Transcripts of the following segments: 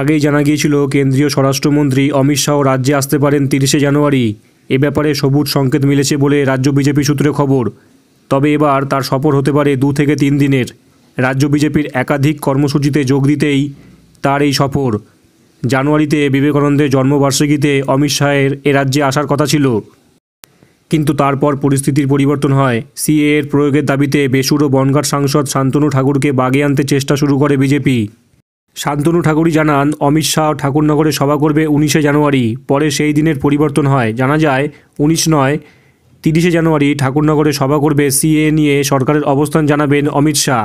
আগেই জানা গিয়েছিল কেন্দ্রীয় স্বরাষ্ট্রমন্ত্রী অমিত শাহ রাজ্যে আসতে পারেন তিরিশে জানুয়ারি এ ব্যাপারে সবুজ সংকেত মিলেছে বলে রাজ্য বিজেপি সূত্রে খবর তবে এবার তার সফর হতে পারে দু থেকে তিন দিনের রাজ্য বিজেপির একাধিক কর্মসূচিতে যোগ দিতেই তার এই সফর জানুয়ারিতে বিবেকানন্দের জন্মবার্ষিকীতে অমিত শাহের এ রাজ্যে আসার কথা ছিল কিন্তু তারপর পরিস্থিতির পরিবর্তন হয় সিএ এর প্রয়োগের দাবিতে বেসুর ও বনগাঁট সাংসদ শান্তনু ঠাকুরকে বাগে আনতে চেষ্টা শুরু করে বিজেপি শান্তনু ঠাকুরই জানান অমিত শাহ ঠাকুরনগরে সভা করবে উনিশে জানুয়ারি পরে সেই দিনের পরিবর্তন হয় জানা যায় উনিশ নয় তিরিশে জানুয়ারি ঠাকুরনগরে সভা করবে সিএ নিয়ে সরকারের অবস্থান জানাবেন অমিত শাহ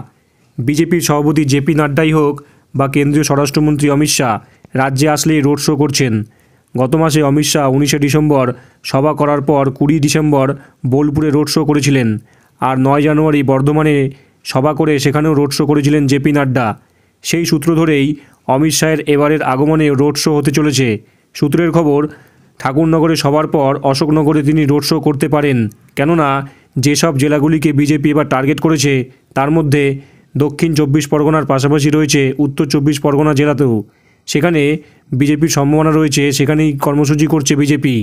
বিজেপির সভাপতি জেপি নাড্ডাই হোক বা কেন্দ্রীয় স্বরাষ্ট্রমন্ত্রী অমিত শাহ রাজ্যে আসলেই রোড শো করছেন গত মাসে অমিত শাহ উনিশে ডিসেম্বর সভা করার পর কুড়ি ডিসেম্বর বোলপুরে রোড শো করেছিলেন আর নয় জানুয়ারি বর্ধমানে সভা করে সেখানেও রোড শো করেছিলেন জেপি নাড্ডা সেই সূত্র ধরেই অমিত শাহের এবারের আগমনে রোড শো হতে চলেছে সূত্রের খবর ঠাকুরনগরে সবার পর অশোকনগরে তিনি রোড শো করতে পারেন কেননা যেসব জেলাগুলিকে বিজেপি এবার টার্গেট করেছে তার মধ্যে দক্ষিণ চব্বিশ পরগনার পাশাপাশি রয়েছে উত্তর চব্বিশ পরগনা জেলাতেও সেখানে বিজেপির সম্ভাবনা রয়েছে সেখানেই কর্মসূচি করছে বিজেপি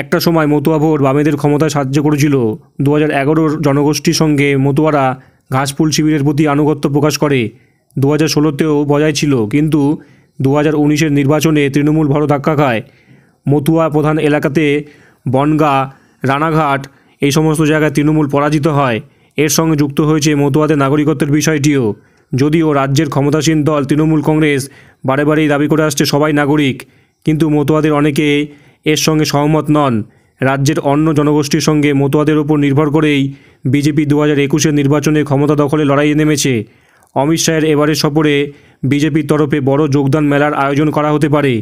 একটা সময় মতুয়া ভোট বামেদের ক্ষমতায় সাহায্য করেছিল দু হাজার জনগোষ্ঠীর সঙ্গে মতুয়ারা ঘাসফুল শিবিরের প্রতি আনুগত্য প্রকাশ করে দু হাজার ষোলোতেও বজায় ছিল কিন্তু দু হাজার উনিশের নির্বাচনে তৃণমূল ভালো ধাক্কা খায় মতুয়া প্রধান এলাকাতে বনগা রানাঘাট এই সমস্ত জায়গায় তৃণমূল পরাজিত হয় এর সঙ্গে যুক্ত হয়েছে মতুয়াদের নাগরিকত্বের বিষয়টিও যদিও রাজ্যের ক্ষমতাসীন দল তৃণমূল কংগ্রেস বারে বারেই দাবি করে আসছে সবাই নাগরিক কিন্তু মতুয়াদের অনেকে এর সঙ্গে সহমত নন রাজ্যের অন্য জনগোষ্ঠীর সঙ্গে মতুয়াদের ওপর নির্ভর করেই বিজেপি দু হাজার একুশের নির্বাচনে ক্ষমতা দখলে লড়াইয়ে নেমেছে অমিত শাহের এবারের সফরে বিজেপির তরফে বড় যোগদান মেলার আয়োজন করা হতে পারে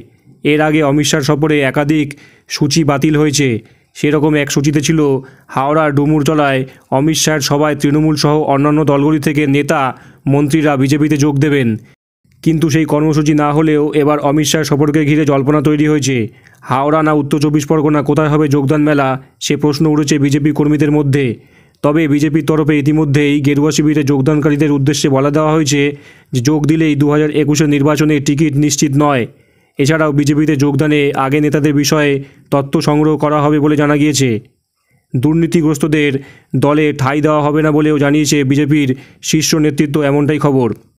এর আগে অমিত শাহর সফরে একাধিক সূচি বাতিল হয়েছে সেরকম এক সূচিতে ছিল হাওড়ার ডুমুরতলায় অমিত শাহের সভায় তৃণমূলসহ অন্যান্য দলগুলি থেকে নেতা মন্ত্রীরা বিজেপিতে যোগ দেবেন কিন্তু সেই কর্মসূচি না হলেও এবার অমিত শাহের সফরকে ঘিরে জল্পনা তৈরি হয়েছে হাওড়া না উত্তর চব্বিশ পরগনা কোথায় হবে যোগদান মেলা সে প্রশ্ন উঠেছে বিজেপি কর্মীদের মধ্যে তবে বিজেপির তরফে ইতিমধ্যেই গেরুয়া শিবিরে যোগদানকারীদের উদ্দেশ্যে বলা দেওয়া হয়েছে যে যোগ দিলেই দু হাজার একুশের নির্বাচনে টিকিট নিশ্চিত নয় এছাড়াও বিজেপিতে যোগদানে আগে নেতাদের বিষয়ে তথ্য সংগ্রহ করা হবে বলে জানা গিয়েছে দুর্নীতিগ্রস্তদের দলে ঠাঁই দেওয়া হবে না বলেও জানিয়েছে বিজেপির শীর্ষ নেতৃত্ব এমনটাই খবর